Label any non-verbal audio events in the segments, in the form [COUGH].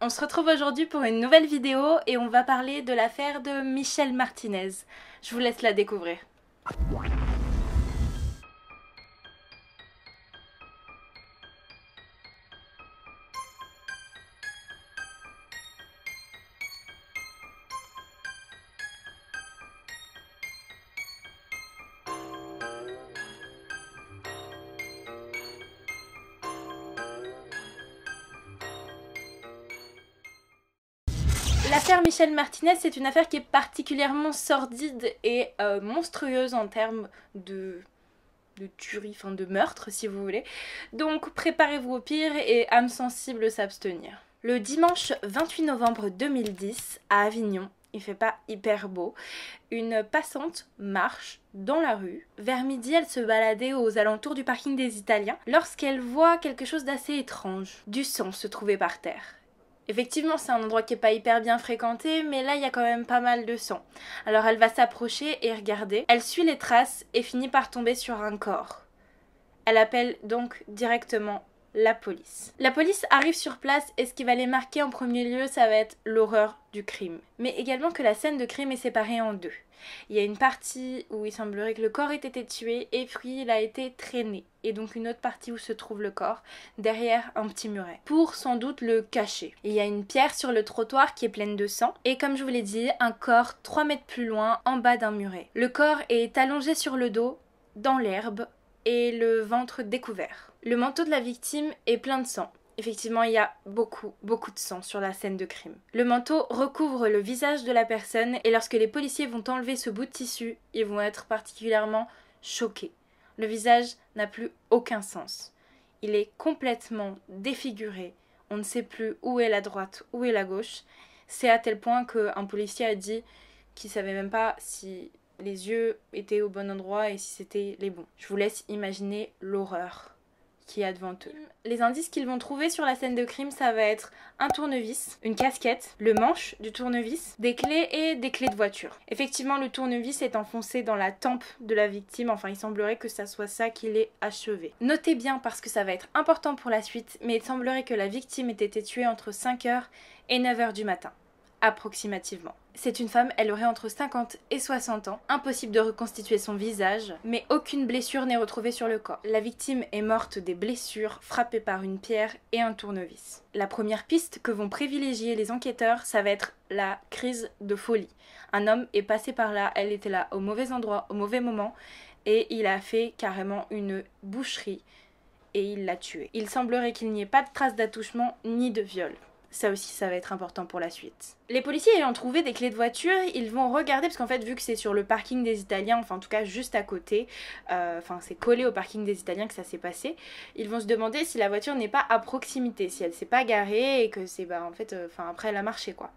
On se retrouve aujourd'hui pour une nouvelle vidéo et on va parler de l'affaire de Michel Martinez. Je vous laisse la découvrir. Michel Martinez, c'est une affaire qui est particulièrement sordide et euh, monstrueuse en termes de de tuerie, enfin de meurtre si vous voulez. Donc préparez-vous au pire et âme sensible s'abstenir. Le dimanche 28 novembre 2010, à Avignon, il fait pas hyper beau, une passante marche dans la rue. Vers midi, elle se baladait aux alentours du parking des Italiens lorsqu'elle voit quelque chose d'assez étrange. Du sang se trouver par terre. Effectivement, c'est un endroit qui n'est pas hyper bien fréquenté, mais là, il y a quand même pas mal de sang. Alors elle va s'approcher et regarder. Elle suit les traces et finit par tomber sur un corps. Elle appelle donc directement la police. La police arrive sur place et ce qui va les marquer en premier lieu, ça va être l'horreur du crime, mais également que la scène de crime est séparée en deux. Il y a une partie où il semblerait que le corps ait été tué et puis il a été traîné, et donc une autre partie où se trouve le corps, derrière un petit muret, pour sans doute le cacher. Il y a une pierre sur le trottoir qui est pleine de sang, et comme je vous l'ai dit, un corps trois mètres plus loin, en bas d'un muret. Le corps est allongé sur le dos, dans l'herbe, et le ventre découvert. Le manteau de la victime est plein de sang. Effectivement, il y a beaucoup, beaucoup de sang sur la scène de crime. Le manteau recouvre le visage de la personne et lorsque les policiers vont enlever ce bout de tissu, ils vont être particulièrement choqués. Le visage n'a plus aucun sens. Il est complètement défiguré. On ne sait plus où est la droite, où est la gauche. C'est à tel point qu'un policier a dit qu'il savait même pas si les yeux étaient au bon endroit et si c'était les bons. Je vous laisse imaginer l'horreur qui est devant eux. Les indices qu'ils vont trouver sur la scène de crime, ça va être un tournevis, une casquette, le manche du tournevis, des clés et des clés de voiture. Effectivement, le tournevis est enfoncé dans la tempe de la victime, enfin il semblerait que ça soit ça qui l'ait achevé. Notez bien parce que ça va être important pour la suite, mais il semblerait que la victime ait été tuée entre 5h et 9h du matin, approximativement. C'est une femme, elle aurait entre 50 et 60 ans. Impossible de reconstituer son visage, mais aucune blessure n'est retrouvée sur le corps. La victime est morte des blessures frappées par une pierre et un tournevis. La première piste que vont privilégier les enquêteurs, ça va être la crise de folie. Un homme est passé par là, elle était là au mauvais endroit, au mauvais moment, et il a fait carrément une boucherie et il l'a tuée. Il semblerait qu'il n'y ait pas de traces d'attouchement ni de viol. Ça aussi, ça va être important pour la suite. Les policiers ayant trouvé des clés de voiture, ils vont regarder, parce qu'en fait, vu que c'est sur le parking des Italiens, enfin en tout cas juste à côté, euh, enfin c'est collé au parking des Italiens que ça s'est passé, ils vont se demander si la voiture n'est pas à proximité, si elle s'est pas garée et que c'est bah en fait, euh, enfin après elle a marché quoi.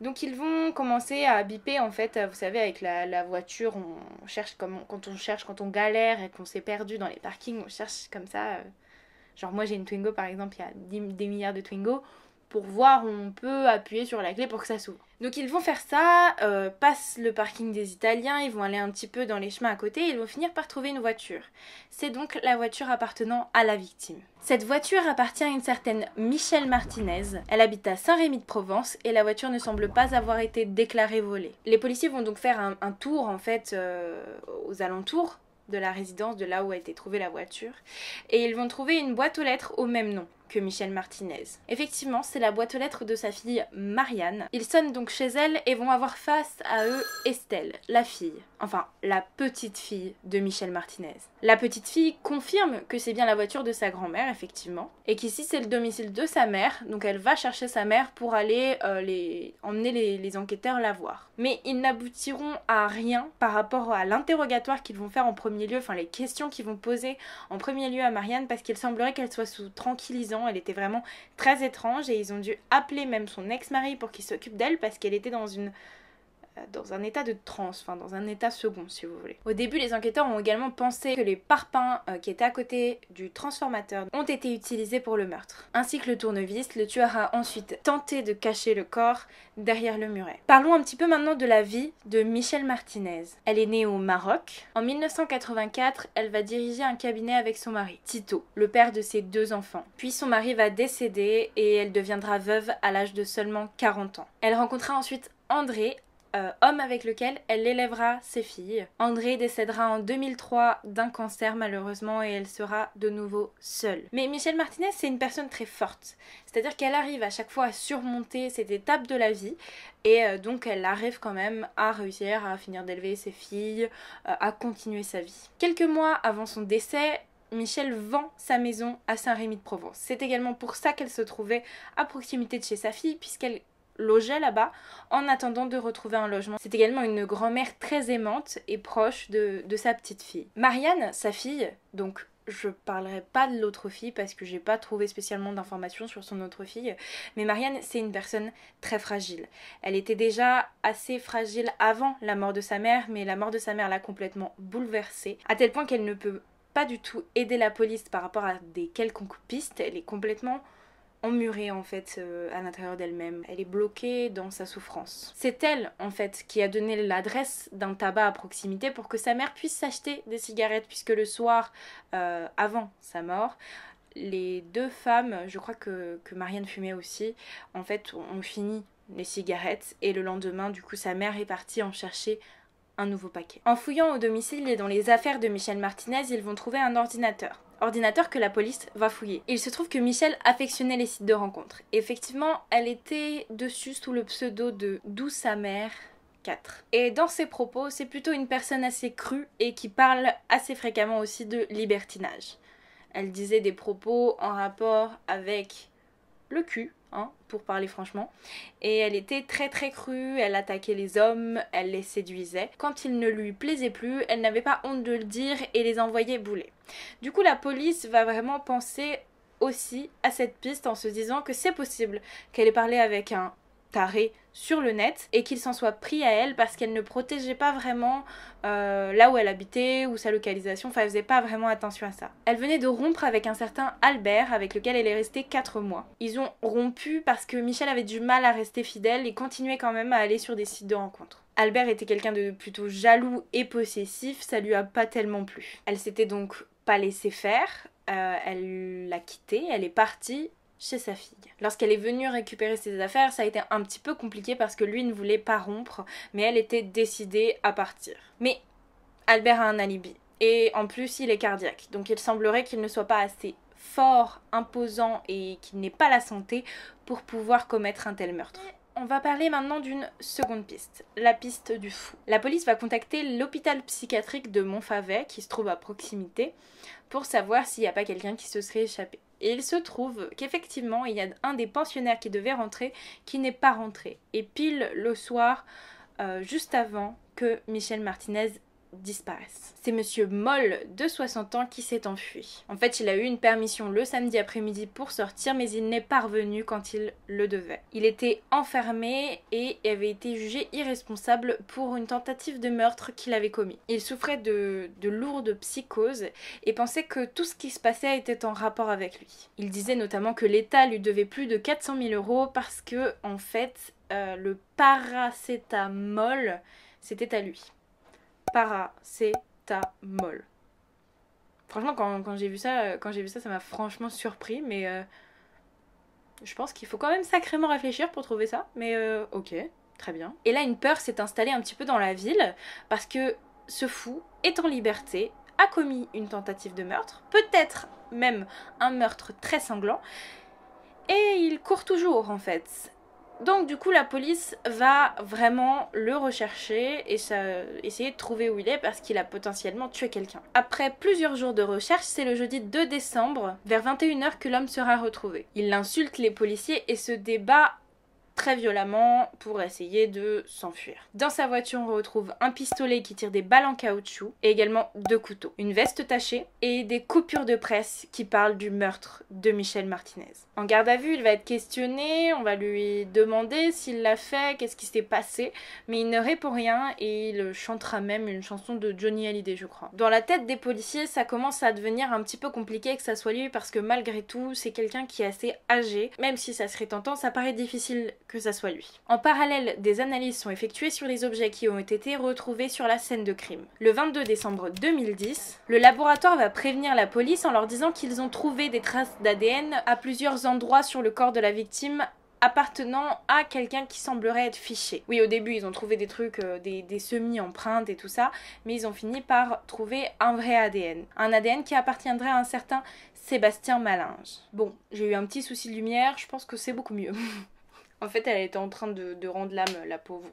Donc ils vont commencer à biper en fait, euh, vous savez avec la, voiture, on cherche comme quand on cherche, quand on galère et qu'on s'est perdu dans les parkings, on cherche comme ça. genre moi j'ai une Twingo par exemple, il y a des milliards de Twingo, pour voir où on peut appuyer sur la clé pour que ça s'ouvre. Donc ils vont faire ça, euh, passent le parking des Italiens, ils vont aller un petit peu dans les chemins à côté, ils vont finir par trouver une voiture. C'est donc la voiture appartenant à la victime. Cette voiture appartient à une certaine Michelle Martinez. Elle habite à Saint-Rémy-de-Provence et la voiture ne semble pas avoir été déclarée volée. Les policiers vont donc faire un, tour en fait euh, aux alentours de la résidence, de là où a été trouvée la voiture. Et ils vont trouver une boîte aux lettres au même nom que Michel Martinez. Effectivement, c'est la boîte aux lettres de sa fille Marianne. Ils sonnent donc chez elle et vont avoir face à eux Estelle, la fille, enfin la petite fille de Michel Martinez. La petite fille confirme que c'est bien la voiture de sa grand-mère, effectivement, et qu'ici c'est le domicile de sa mère, donc elle va chercher sa mère pour aller euh, les... emmener les, enquêteurs la voir. Mais ils n'aboutiront à rien par rapport à l'interrogatoire qu'ils vont faire en premier lieu, enfin les questions qu'ils vont poser en premier lieu à Marianne, parce qu'il semblerait qu'elle soit sous tranquillisant elle était vraiment très étrange et ils ont dû appeler même son ex-mari pour qu'il s'occupe d'elle parce qu'elle était dans une dans un état de transe, enfin dans un état second si vous voulez. Au début, les enquêteurs ont également pensé que les parpaings euh, qui étaient à côté du transformateur ont été utilisés pour le meurtre. Ainsi que le tournevis, le tueur a ensuite tenté de cacher le corps derrière le muret. Parlons un petit peu maintenant de la vie de Michelle Martinez. Elle est née au Maroc. En 1984, elle va diriger un cabinet avec son mari, Tito, le père de ses deux enfants. Puis son mari va décéder et elle deviendra veuve à l'âge de seulement 40 ans. Elle rencontrera ensuite André, euh, homme avec lequel elle élèvera ses filles. André décédera en 2003 d'un cancer malheureusement et elle sera de nouveau seule. Mais Michel Martinez, c'est une personne très forte, c'est-à-dire qu'elle arrive à chaque fois à surmonter cette étape de la vie et euh, donc elle arrive quand même à réussir à finir d'élever ses filles, euh, à continuer sa vie. Quelques mois avant son décès, Michel vend sa maison à Saint-Rémy de Provence. C'est également pour ça qu'elle se trouvait à proximité de chez sa fille, puisqu'elle logeait là-bas en attendant de retrouver un logement. C'est également une grand-mère très aimante et proche de, sa petite fille. Marianne, sa fille, donc je parlerai pas de l'autre fille parce que j'ai pas trouvé spécialement d'informations sur son autre fille. Mais Marianne, c'est une personne très fragile. Elle était déjà assez fragile avant la mort de sa mère, mais la mort de sa mère l'a complètement bouleversée, à tel point qu'elle ne peut pas du tout aider la police par rapport à des quelconques pistes. Elle est complètement emmurée en fait euh, à l'intérieur d'elle-même. Elle est bloquée dans sa souffrance. C'est elle en fait qui a donné l'adresse d'un tabac à proximité pour que sa mère puisse s'acheter des cigarettes puisque le soir euh, avant sa mort, les deux femmes, je crois que, que Marianne fumait aussi, en fait ont fini les cigarettes et le lendemain du coup sa mère est partie en chercher un nouveau paquet. En fouillant au domicile et dans les affaires de Michel Martinez, ils vont trouver un ordinateur ordinateur que la police va fouiller. il se trouve que Michel affectionnait les sites de rencontres. Effectivement, elle était dessus sous le pseudo de D'où sa mère 4. Et dans ses propos, c'est plutôt une personne assez crue et qui parle assez fréquemment aussi de libertinage. Elle disait des propos en rapport avec le cul, Hein, pour parler franchement. Et elle était très très crue, elle attaquait les hommes, elle les séduisait. Quand il ne lui plaisait plus, elle n'avait pas honte de le dire et les envoyait bouler. Du coup, la police va vraiment penser aussi à cette piste en se disant que c'est possible qu'elle ait parlé avec un tarée sur le net et qu'il s'en soit pris à elle parce qu'elle ne protégeait pas vraiment euh, là où elle habitait ou sa localisation, enfin elle faisait pas vraiment attention à ça. Elle venait de rompre avec un certain Albert avec lequel elle est restée 4 mois. Ils ont rompu parce que Michel avait du mal à rester fidèle et continuait quand même à aller sur des sites de rencontres. Albert était quelqu'un de plutôt jaloux et possessif, ça lui a pas tellement plu. Elle s'était donc pas laissée faire, euh, elle l'a quitté, elle est partie chez sa fille. Lorsqu'elle est venue récupérer ses affaires, ça a été un petit peu compliqué parce que lui ne voulait pas rompre, mais elle était décidée à partir. Mais Albert a un alibi. Et en plus, il est cardiaque, donc il semblerait qu'il ne soit pas assez fort, imposant et qu'il n'ait pas la santé pour pouvoir commettre un tel meurtre. On va parler maintenant d'une seconde piste, la piste du fou. La police va contacter l'hôpital psychiatrique de Montfavet, qui se trouve à proximité, pour savoir s'il n'y a pas quelqu'un qui se serait échappé. Et il se trouve qu'effectivement, il y a un des pensionnaires qui devait rentrer qui n'est pas rentré. Et pile le soir, euh, juste avant que Michel Martinez disparaissent. C'est monsieur Moll, de 60 ans, qui s'est enfui. En fait, il a eu une permission le samedi après-midi pour sortir, mais il n'est pas revenu quand il le devait. Il était enfermé et avait été jugé irresponsable pour une tentative de meurtre qu'il avait commis. Il souffrait de, lourdes psychoses et pensait que tout ce qui se passait était en rapport avec lui. Il disait notamment que l'État lui devait plus de 400 000 euros parce que, en fait, euh, le paracétamol, c'était à lui paracétamol. Franchement, quand, j'ai vu ça, euh, quand j'ai vu ça, ça m'a franchement surpris, mais euh, je pense qu'il faut quand même sacrément réfléchir pour trouver ça. Mais euh, ok, très bien. Et là, une peur s'est installée un petit peu dans la ville parce que ce fou est en liberté, a commis une tentative de meurtre, peut-être même un meurtre très sanglant, et il court toujours en fait. Donc du coup la police va vraiment le rechercher et ça, essayer de trouver où il est parce qu'il a potentiellement tué quelqu'un. Après plusieurs jours de recherche, c'est le jeudi 2 décembre vers 21h que l'homme sera retrouvé. Il insulte les policiers et se débat très violemment pour essayer de s'enfuir. Dans sa voiture, on retrouve un pistolet qui tire des balles en caoutchouc et également deux couteaux, une veste tachée et des coupures de presse qui parlent du meurtre de Michel Martinez. En garde à vue, il va être questionné, on va lui demander s'il l'a fait, qu'est-ce qui s'est passé, mais il ne répond rien et il chantera même une chanson de Johnny Hallyday, je crois. Dans la tête des policiers, ça commence à devenir un petit peu compliqué que ça soit lui parce que malgré tout, c'est quelqu'un qui est assez âgé, même si ça serait tentant, ça paraît difficile que ça soit lui. En parallèle, des analyses sont effectuées sur les objets qui ont été retrouvés sur la scène de crime. Le 22 décembre 2010, le laboratoire va prévenir la police en leur disant qu'ils ont trouvé des traces d'ADN à plusieurs endroits sur le corps de la victime appartenant à quelqu'un qui semblerait être fiché. Oui, au début, ils ont trouvé des trucs, euh, des, des semi-empreintes et tout ça, mais ils ont fini par trouver un vrai ADN. Un ADN qui appartiendrait à un certain Sébastien Malinge. Bon, j'ai eu un petit souci de lumière, je pense que c'est beaucoup mieux. [LAUGHS] En fait, elle était en train de, rendre l'âme, la pauvre.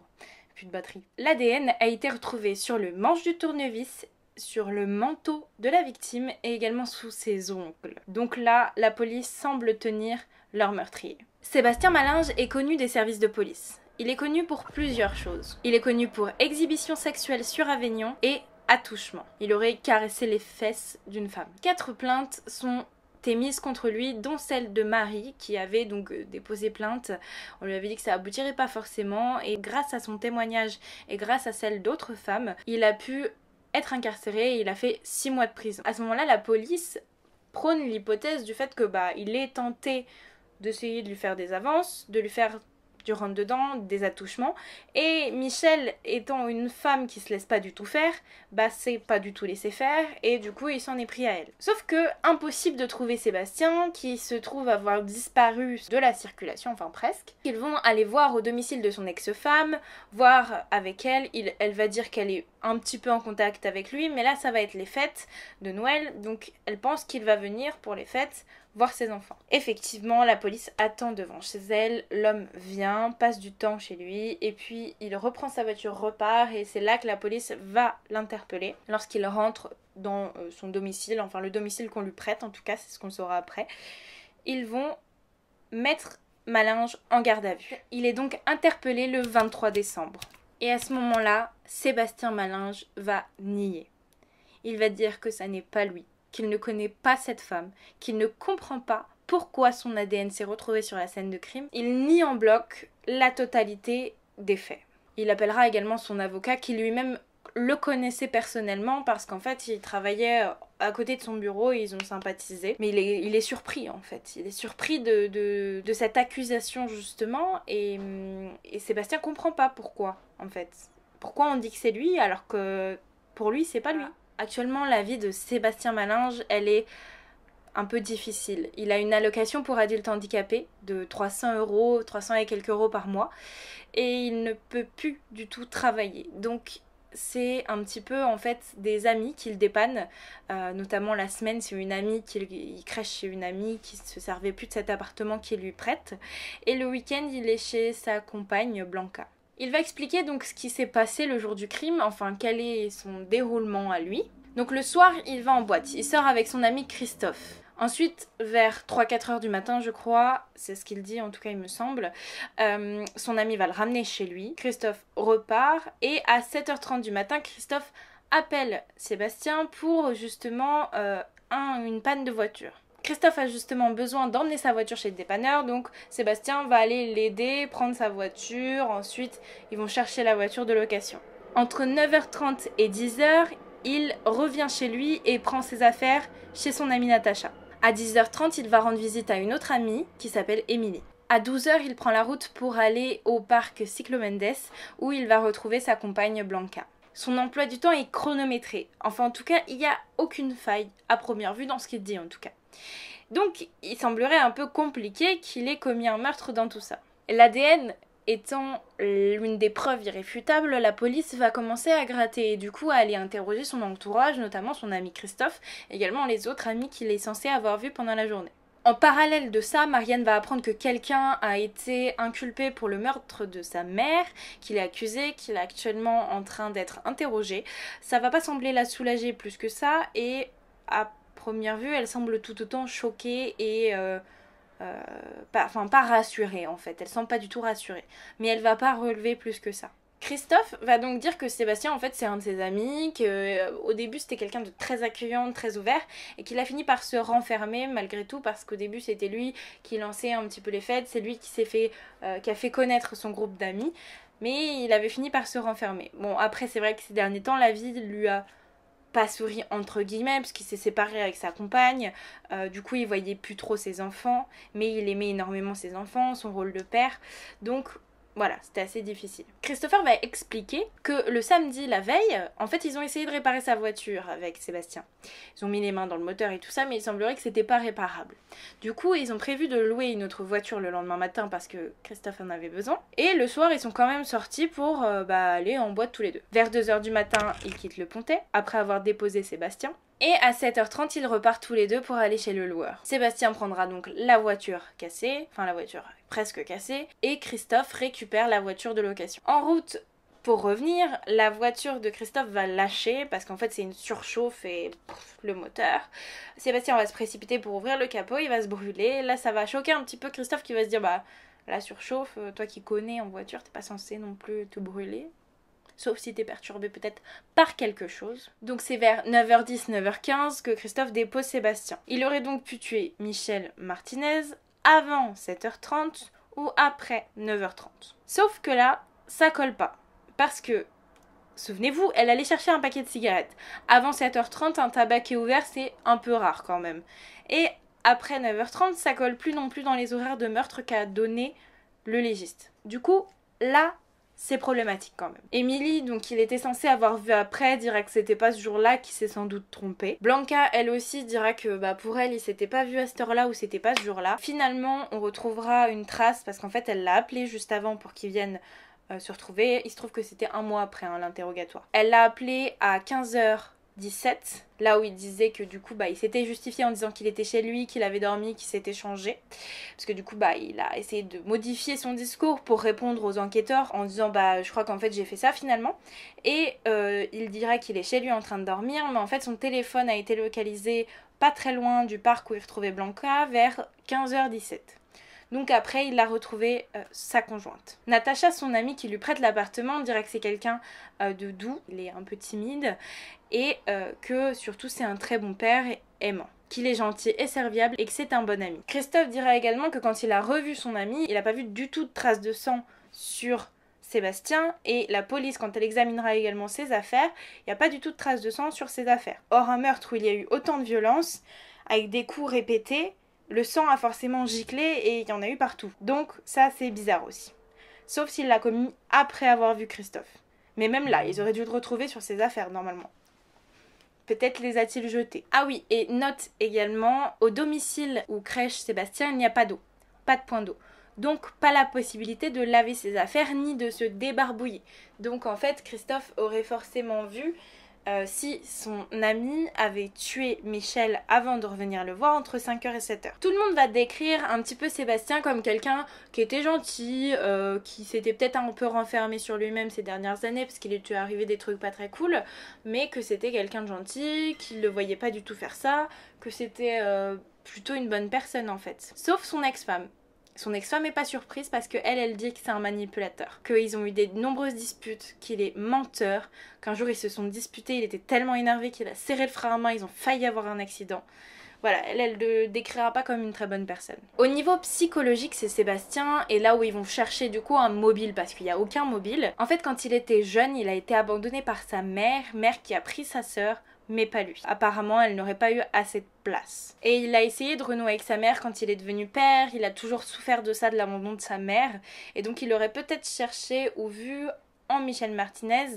Plus de batterie. L'ADN a été retrouvé sur le manche du tournevis sur le manteau de la victime et également sous ses ongles. Donc là, la police semble tenir leur meurtrier. Sébastien Malinge est connu des services de police. Il est connu pour plusieurs choses. Il est connu pour exhibition sexuelle sur Avignon et attouchement. Il aurait caressé les fesses d'une femme. Quatre plaintes sont mise mises contre lui, dont celle de Marie, qui avait donc euh, déposé plainte. On lui avait dit que ça aboutirait pas forcément, et grâce à son témoignage et grâce à celle d'autres femmes, il a pu être incarcéré et il a fait six mois de prison. À ce moment-là, la police prône l'hypothèse du fait que bah il est tenté d'essayer de lui faire des avances, de lui faire tu dedans, des attouchements. Et Michel, étant une femme qui se laisse pas du tout faire, bah c'est pas du tout laisser faire, et du coup il s'en est pris à elle. Sauf que, impossible de trouver Sébastien, qui se trouve avoir disparu de la circulation, enfin presque. Ils vont aller voir au domicile de son ex-femme, voir avec elle, il, elle va dire qu'elle est un petit peu en contact avec lui, mais là ça va être les fêtes de Noël, donc elle pense qu'il va venir pour les fêtes voir ses enfants. Effectivement, la police attend devant chez elle, l'homme vient, passe du temps chez lui, et puis il reprend sa voiture, repart, et c'est là que la police va l'interpeller. Lorsqu'il rentre dans euh, son domicile, enfin le domicile qu'on lui prête, en tout cas, c'est ce qu'on saura après, ils vont mettre Malinge en garde à vue. Il est donc interpellé le 23 décembre. Et à ce moment-là, Sébastien Malinge va nier. Il va dire que ça n'est pas lui, qu'il ne connaît pas cette femme, qu'il ne comprend pas pourquoi son ADN s'est retrouvé sur la scène de crime, il nie en bloc la totalité des faits. Il appellera également son avocat qui lui-même le connaissait personnellement parce qu'en fait il travaillait euh, à côté de son bureau et ils ont sympathisé. Mais il est, surpris en fait. Il est surpris de, cette accusation justement et, hum, et, Sébastien comprend pas pourquoi en fait. Pourquoi on dit que c'est lui alors que pour lui c'est pas lui. Bah, Actuellement, la vie de Sébastien Malinge, elle est un peu difficile. Il a une allocation pour adultes handicapés de 300 euros, 300 et quelques euros par mois, et il ne peut plus du tout travailler. Donc c'est un petit peu en fait des amis qu'il dépanne, euh, notamment la semaine, c'est une amie qu'il crèche chez une amie qui se servait plus de cet appartement qu'il lui prête, et le week-end il est chez sa compagne Blanca. Il va expliquer donc ce qui s'est passé le jour du crime, enfin quel est son déroulement à lui. Donc le soir, il va en boîte, il sort avec son ami Christophe. Ensuite, vers 3-4 heures du matin, je crois, c'est ce qu'il dit, en tout cas il me semble, euh, son ami va le ramener chez lui. Christophe repart et à 7h30 du matin, Christophe appelle Sébastien pour justement euh, une panne de voiture. Christophe a justement besoin d'emmener sa voiture chez le dépanneur, donc Sébastien va aller l'aider, prendre sa voiture, ensuite ils vont chercher la voiture de location. Entre 9h30 et 10h, il revient chez lui et prend ses affaires chez son amie Natacha. À 10h30, il va rendre visite à une autre amie qui s'appelle Émilie. À 12h, il prend la route pour aller au parc Cyclomendes où il va retrouver sa compagne Blanca. Son emploi du temps est chronométré. Enfin, en tout cas, il n'y a aucune faille, à première vue, dans ce qu'il dit en tout cas. Donc il semblerait un peu compliqué qu'il ait commis un meurtre dans tout ça. L'ADN étant l'une des preuves irréfutables, la police va commencer à gratter et du coup à aller interroger son entourage, notamment son ami Christophe, également les autres amis qu'il est censé avoir vus pendant la journée. En parallèle de ça, Marianne va apprendre que quelqu'un a été inculpé pour le meurtre de sa mère, qu'il est accusé, qu'il est actuellement en train d'être interrogé. Ça va pas sembler la soulager plus que ça et à vue, elle semble tout autant choquée et euh, euh, pas, enfin pas rassurée en fait. Elle semble pas du tout rassurée, mais elle va pas relever plus que ça. Christophe va donc dire que Sébastien en fait c'est un de ses amis, que euh, au début c'était quelqu'un de très accueillant, très ouvert, et qu'il a fini par se renfermer malgré tout parce qu'au début c'était lui qui lançait un petit peu les fêtes, c'est lui qui s'est fait, qui a fait connaître son groupe d'amis, mais il avait fini par se renfermer. Bon après c'est vrai que ces derniers temps la vie lui a pas entre guillemets parce qu'il s'est séparé avec sa compagne. Euh, du coup, il voyait plus trop ses enfants, mais il aimait énormément ses enfants, son rôle de père. Donc voilà, c'était assez difficile. Christopher va expliquer que le samedi, la veille, en fait, ils ont essayé de réparer sa voiture avec Sébastien. Ils ont mis les mains dans le moteur et tout ça, mais il semblerait que c'était pas réparable. Du coup, ils ont prévu de louer une autre voiture le lendemain matin parce que Christopher en avait besoin. Et le soir, ils sont quand même sortis pour euh, bah, aller en boîte tous les deux. Vers 2h du matin, ils quittent le Pontet après avoir déposé Sébastien. Et à 7h30, ils repartent tous les deux pour aller chez le loueur. Sébastien prendra donc la voiture cassée, enfin la voiture presque cassée, et Christophe récupère la voiture de location. En route, pour revenir, la voiture de Christophe va lâcher parce qu'en fait c'est une surchauffe et le moteur. Sébastien va se précipiter pour ouvrir le capot, il va se brûler. Là ça va choquer un petit peu Christophe qui va se dire bah la surchauffe, euh, toi qui connais en voiture, t'es pas censé non plus tout brûler sauf si t'es perturbé peut-être par quelque chose. Donc c'est vers 9h10, 9h15 que Christophe dépose Sébastien. Il aurait donc pu tuer Michel Martinez avant 7h30 ou après 9h30. Sauf que là, ça colle pas. Parce que Souvenez-vous, elle allait chercher un paquet de cigarettes. Avant 7h30, un tabac est ouvert, c'est un peu rare quand même. Et après 9h30, ça colle plus non plus dans les horaires de meurtre qu'a donné le légiste. Du coup, là, c'est problématique quand même. Emily, donc il était censé avoir vu après, dira que c'était pas ce jour-là, qui s'est sans doute trompé. Blanca, elle aussi, dira que bah, pour elle, il s'était pas vu à cette heure-là ou c'était pas ce jour-là. Finalement, on retrouvera une trace parce qu'en fait, elle l'a appelé juste avant pour qu'il vienne euh, se retrouver. Il se trouve que c'était un mois après hein, l'interrogatoire. Elle l'a appelé à 15h 17, là où il disait que du coup bah, il s'était justifié en disant qu'il était chez lui, qu'il avait dormi, qu'il s'était changé. Parce que du coup bah, il a essayé de modifier son discours pour répondre aux enquêteurs en disant bah je crois qu'en fait j'ai fait ça finalement. Et euh, il dirait qu'il est chez lui en train de dormir, mais en fait son téléphone a été localisé pas très loin du parc où il retrouvait Blanca vers 15h17. Donc après, il a retrouvé euh, sa conjointe. Natacha, son amie qui lui prête l'appartement, dirait que c'est quelqu'un euh, de doux, il est un peu timide, et euh, que surtout c'est un très bon père et aimant qu'il est gentil et serviable et que c'est un bon ami. Christophe dira également que quand il a revu son ami, il n'a pas vu du tout de traces de sang sur Sébastien et la police, quand elle examinera également ses affaires, il n'y a pas du tout de traces de sang sur ses affaires. Or, un meurtre où il y a eu autant de violence, avec des coups répétés, le sang a forcément giclé et il y en a eu partout. Donc ça c'est bizarre aussi. Sauf s'il l'a commis après avoir vu Christophe. Mais même là, ils auraient dû le retrouver sur ses affaires normalement. Peut-être les a-t-il jetés. Ah oui, et note également, au domicile où crèche Sébastien, il n'y a pas d'eau. Pas de point d'eau. Donc pas la possibilité de laver ses affaires ni de se débarbouiller. Donc en fait, Christophe aurait forcément vu euh, si son ami avait tué Michel avant de revenir le voir entre 5h et 7h. Tout le monde va décrire un petit peu Sébastien comme quelqu'un qui était gentil, euh, qui s'était peut-être un peu renfermé sur lui-même ces dernières années parce qu'il est arrivé des trucs pas très cool, mais que c'était quelqu'un de gentil, qu'il ne voyait pas du tout faire ça, que c'était... Euh, plutôt une bonne personne en fait. Sauf son ex-femme. Son ex-femme n'est pas surprise parce que elle, elle dit que c'est un manipulateur, qu'ils ont eu des nombreuses disputes, qu'il est menteur, qu'un jour ils se sont disputés, il était tellement énervé qu'il a serré le frein à main, ils ont failli avoir un accident. Voilà, elle, elle ne décrira pas comme une très bonne personne. Au niveau psychologique, c'est Sébastien, et là où ils vont chercher du coup un mobile, parce qu'il n'y a aucun mobile. En fait, quand il était jeune, il a été abandonné par sa mère, mère qui a pris sa sœur, mais pas lui. Apparemment, elle n'aurait pas eu assez de place. Et il a essayé de renouer avec sa mère quand il est devenu père, il a toujours souffert de ça, de l'abandon de sa mère, et donc il aurait peut-être cherché ou vu en Michel Martinez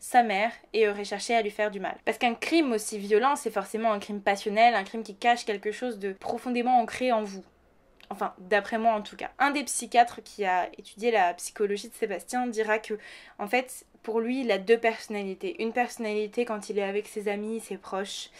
sa mère et aurait cherché à lui faire du mal. Parce qu'un crime aussi violent, c'est forcément un crime passionnel, un crime qui cache quelque chose de profondément ancré en vous enfin d'après moi en tout cas, un des psychiatres qui a étudié la psychologie de Sébastien dira que en fait pour lui il a deux personnalités. Une personnalité quand il est avec ses amis, ses proches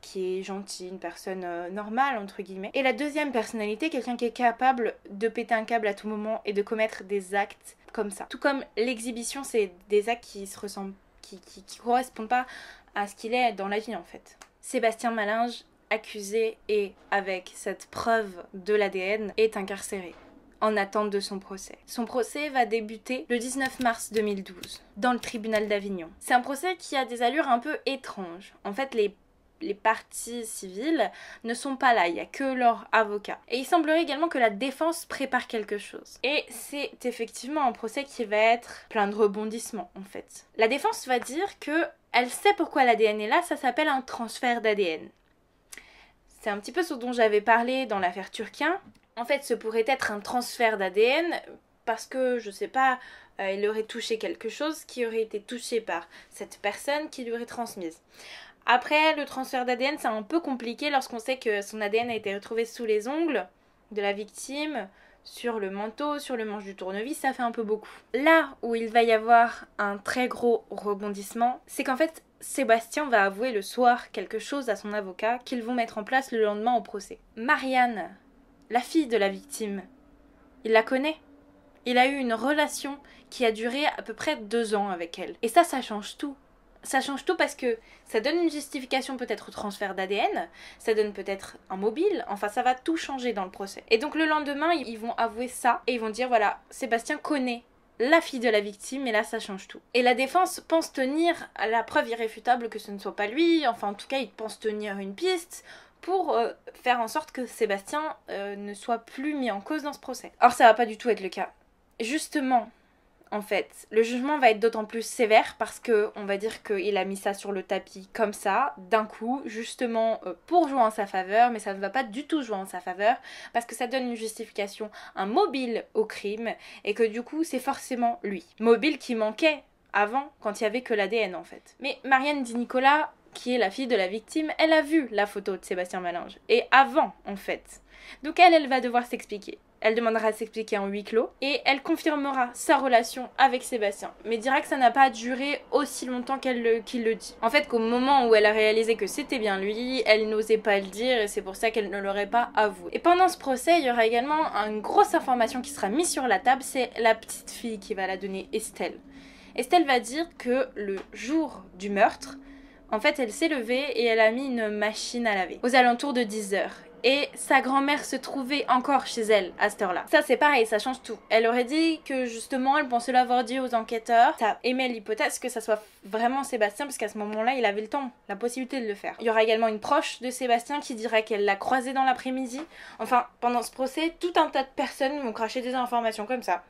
qui est gentil, une personne euh, normale entre guillemets. Et la deuxième personnalité, quelqu'un qui est capable de péter un câble à tout moment et de commettre des actes comme ça. Tout comme l'exhibition, c'est des actes qui se ressemblent, qui, qui, correspondent pas à ce qu'il est dans la vie en fait. Sébastien Malinge accusé et avec cette preuve de l'ADN est incarcéré en attente de son procès. Son procès va débuter le 19 mars 2012 dans le tribunal d'Avignon. C'est un procès qui a des allures un peu étranges. En fait, les parties civiles ne sont pas là, il n'y a que leurs avocat. Et il semblerait également que la défense prépare quelque chose. Et c'est effectivement un procès qui va être plein de rebondissements en fait. La défense va dire que elle sait pourquoi l'ADN est là, ça s'appelle un transfert d'ADN. C'est un petit peu ce dont j'avais parlé dans l'affaire Turquien. En fait, ce pourrait être un transfert d'ADN parce que, je sais pas, euh, il aurait touché quelque chose qui aurait été touché par cette personne qui lui aurait transmise. Après, le transfert d'ADN, c'est un peu compliqué lorsqu'on sait que son ADN a été retrouvé sous les ongles de la victime, sur le manteau, sur le manche du tournevis, ça fait un peu beaucoup. Là où il va y avoir un très gros rebondissement, c'est qu'en fait, Sébastien va avouer le soir quelque chose à son avocat qu'ils vont mettre en place le lendemain au procès. Marianne, la fille de la victime, il la connaît. Il a eu une relation qui a duré à peu près deux ans avec elle. Et ça, ça change tout. Ça change tout parce que ça donne une justification peut-être au transfert d'ADN, ça donne peut-être un mobile, enfin ça va tout changer dans le procès. Et donc le lendemain, ils vont avouer ça et ils vont dire voilà, Sébastien connaît la fille de la victime, et là ça change tout. Et la défense pense tenir à la preuve irréfutable que ce ne soit pas lui, enfin en tout cas il pense tenir une piste pour euh, faire en sorte que Sébastien euh, ne soit plus mis en cause dans ce procès. Or ça va pas du tout être le cas. Justement, en fait. Le jugement va être d'autant plus sévère parce que on va dire qu'il a mis ça sur le tapis comme ça, d'un coup, justement euh, pour jouer en sa faveur, mais ça ne va pas du tout jouer en sa faveur parce que ça donne une justification, un mobile au crime et que du coup c'est forcément lui. Mobile qui manquait avant quand il y avait que l'ADN en fait. Mais Marianne dit Nicolas qui est la fille de la victime, elle a vu la photo de Sébastien Malinge. Et avant, en fait. Donc elle, elle va devoir s'expliquer. Elle demandera à s'expliquer en huis clos et elle confirmera sa relation avec Sébastien, mais dira que ça n'a pas duré aussi longtemps qu'elle le, qu'il le dit. En fait, qu'au moment où elle a réalisé que c'était bien lui, elle n'osait pas le dire et c'est pour ça qu'elle ne l'aurait pas avoué. Et pendant ce procès, il y aura également une grosse information qui sera mise sur la table, c'est la petite fille qui va la donner, Estelle. Estelle va dire que le jour du meurtre, en fait, elle s'est levée et elle a mis une machine à laver aux alentours de 10 heures et sa grand-mère se trouvait encore chez elle à cette heure-là. Ça c'est pareil, ça change tout. Elle aurait dit que justement elle pensait l'avoir dit aux enquêteurs, ça émet l'hypothèse que ça soit vraiment Sébastien parce qu'à ce moment-là il avait le temps, la possibilité de le faire. Il y aura également une proche de Sébastien qui dirait qu'elle l'a croisé dans l'après-midi. Enfin, pendant ce procès, tout un tas de personnes vont cracher des informations comme ça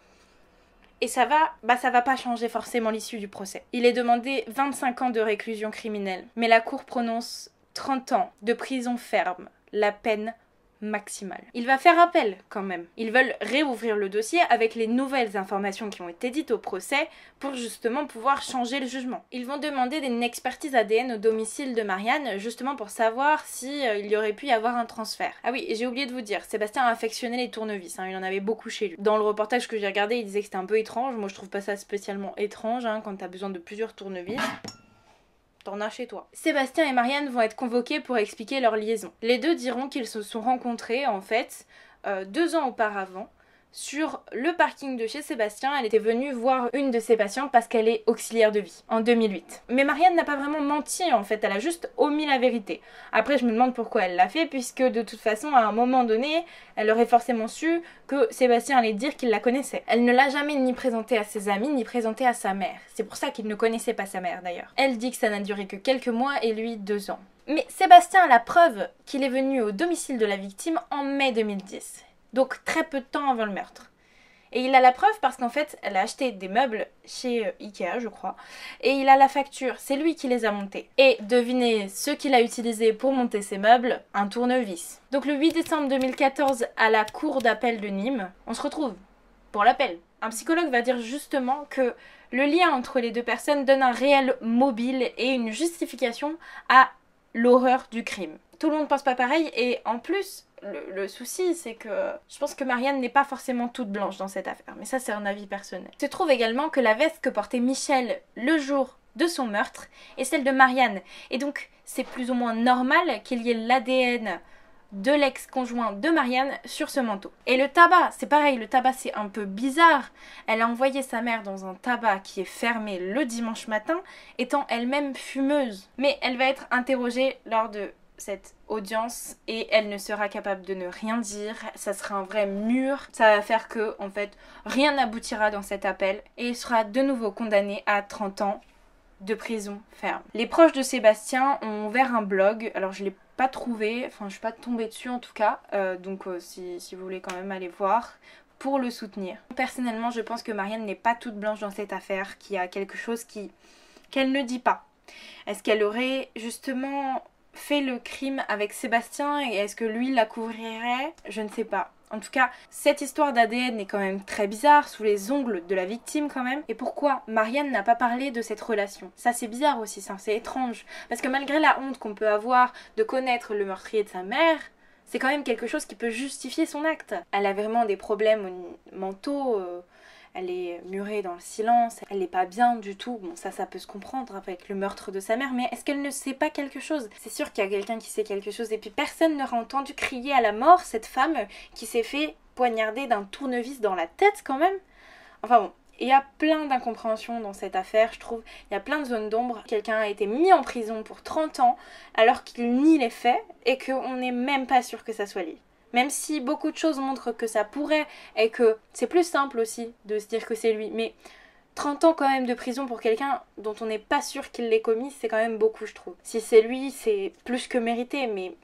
et ça va, bah ça va pas changer forcément l'issue du procès. Il est demandé 25 ans de réclusion criminelle, mais la cour prononce 30 ans de prison ferme la peine maximale. Il va faire appel quand même. Ils veulent réouvrir le dossier avec les nouvelles informations qui ont été dites au procès pour justement pouvoir changer le jugement. Ils vont demander une expertise ADN au domicile de Marianne justement pour savoir si euh, il y aurait pu y avoir un transfert. Ah oui, j'ai oublié de vous dire, Sébastien a affectionné les tournevis, hein. il en avait beaucoup chez lui. Dans le reportage que j'ai regardé, il disait que c'était un peu étrange, moi je trouve pas ça spécialement étrange hein, quand t'as besoin de plusieurs tournevis. T'en as chez toi. Sébastien et Marianne vont être convoqués pour expliquer leur liaison. Les deux diront qu'ils se sont rencontrés, en fait, euh, deux ans auparavant, sur le parking de chez Sébastien. Elle était venue voir une de ses patientes parce qu'elle est auxiliaire de vie en 2008. Mais Marianne n'a pas vraiment menti en fait, elle a juste omis la vérité. Après, je me demande pourquoi elle l'a fait, puisque de toute façon, à un moment donné, elle aurait forcément su que Sébastien allait dire qu'il la connaissait. Elle ne l'a jamais ni présenté à ses amis, ni présenté à sa mère. C'est pour ça qu'il ne connaissait pas sa mère d'ailleurs. Elle dit que ça n'a duré que quelques mois et lui deux ans. Mais Sébastien a la preuve qu'il est venu au domicile de la victime en mai 2010. Donc très peu de temps avant le meurtre. Et il a la preuve parce qu'en fait, elle a acheté des meubles chez euh, Ikea, je crois. Et il a la facture, c'est lui qui les a montés. Et devinez ce qu'il a utilisé pour monter ces meubles Un tournevis. Donc le 8 décembre 2014, à la cour d'appel de Nîmes, on se retrouve pour l'appel. Un psychologue va dire justement que le lien entre les deux personnes donne un réel mobile et une justification à l'horreur du crime. Tout le monde pense pas pareil et en plus, le, souci, c'est que je pense que Marianne n'est pas forcément toute blanche dans cette affaire, mais ça c'est un avis personnel. Se trouve également que la veste que portait Michel le jour de son meurtre est celle de Marianne, et donc c'est plus ou moins normal qu'il y ait l'ADN de l'ex-conjoint de Marianne sur ce manteau. Et le tabac, c'est pareil, le tabac c'est un peu bizarre. Elle a envoyé sa mère dans un tabac qui est fermé le dimanche matin, étant elle-même fumeuse. Mais elle va être interrogée lors de cette audience et elle ne sera capable de ne rien dire, ça sera un vrai mur, ça va faire que en fait rien n'aboutira dans cet appel et il sera de nouveau condamné à 30 ans de prison ferme. Les proches de Sébastien ont ouvert un blog, alors je l'ai pas trouvé, enfin je suis pas tombée dessus en tout cas, euh, donc euh, si, vous voulez quand même aller voir, pour le soutenir. Personnellement, je pense que Marianne n'est pas toute blanche dans cette affaire, qu'il y a quelque chose qui qu'elle ne dit pas. Est-ce qu'elle aurait justement fait le crime avec Sébastien et est-ce que lui la couvrirait Je ne sais pas. En tout cas, cette histoire d'ADN est quand même très bizarre, sous les ongles de la victime quand même. Et pourquoi Marianne n'a pas parlé de cette relation Ça c'est bizarre aussi, c'est étrange. Parce que malgré la honte qu'on peut avoir de connaître le meurtrier de sa mère, c'est quand même quelque chose qui peut justifier son acte. Elle a vraiment des problèmes mentaux. Euh, elle est murée dans le silence, elle n'est pas bien du tout. Bon, ça, ça peut se comprendre avec le meurtre de sa mère, mais est-ce qu'elle ne sait pas quelque chose C'est sûr qu'il y a quelqu'un qui sait quelque chose, et puis personne n'aura entendu crier à la mort cette femme qui s'est fait poignarder d'un tournevis dans la tête quand même. Enfin bon, il y a plein d'incompréhensions dans cette affaire, je trouve. Il y a plein de zones d'ombre. Quelqu'un a été mis en prison pour 30 ans alors qu'il nie les faits et qu'on n'est même pas sûr que ça soit lié. Même si beaucoup de choses montrent que ça pourrait et que c'est plus simple aussi de se dire que c'est lui. Mais 30 ans quand même de prison pour quelqu'un dont on n'est pas sûr qu'il l'ait commis, c'est quand même beaucoup, je trouve. Si c'est lui, c'est plus que mérité, mais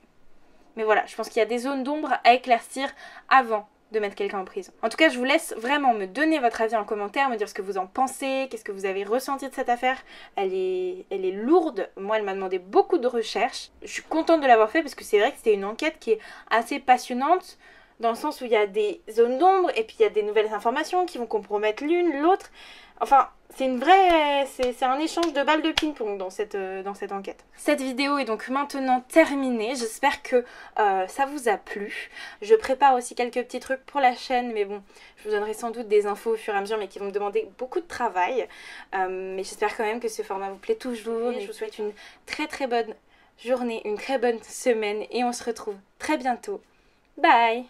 mais voilà, je pense qu'il y a des zones d'ombre à éclaircir avant de mettre quelqu'un en prison. En tout cas, je vous laisse vraiment me donner votre avis en commentaire, me dire ce que vous en pensez, qu'est-ce que vous avez ressenti de cette affaire. Elle est, elle est lourde. Moi, elle m'a demandé beaucoup de recherches. Je suis contente de l'avoir fait parce que c'est vrai que c'était une enquête qui est assez passionnante dans le sens où il y a des zones d'ombre et puis il y a des nouvelles informations qui vont compromettre l'une, l'autre. Enfin, c'est une vraie, c'est un échange de balles de ping-pong dans cette, euh, dans cette enquête. Cette vidéo est donc maintenant terminée. J'espère que euh, ça vous a plu. Je prépare aussi quelques petits trucs pour la chaîne, mais bon, je vous donnerai sans doute des infos au fur et à mesure, mais qui vont me demander beaucoup de travail. Euh, mais j'espère quand même que ce format vous plaît toujours. je vous souhaite une très très bonne journée, une très bonne semaine, et on se retrouve très bientôt. Bye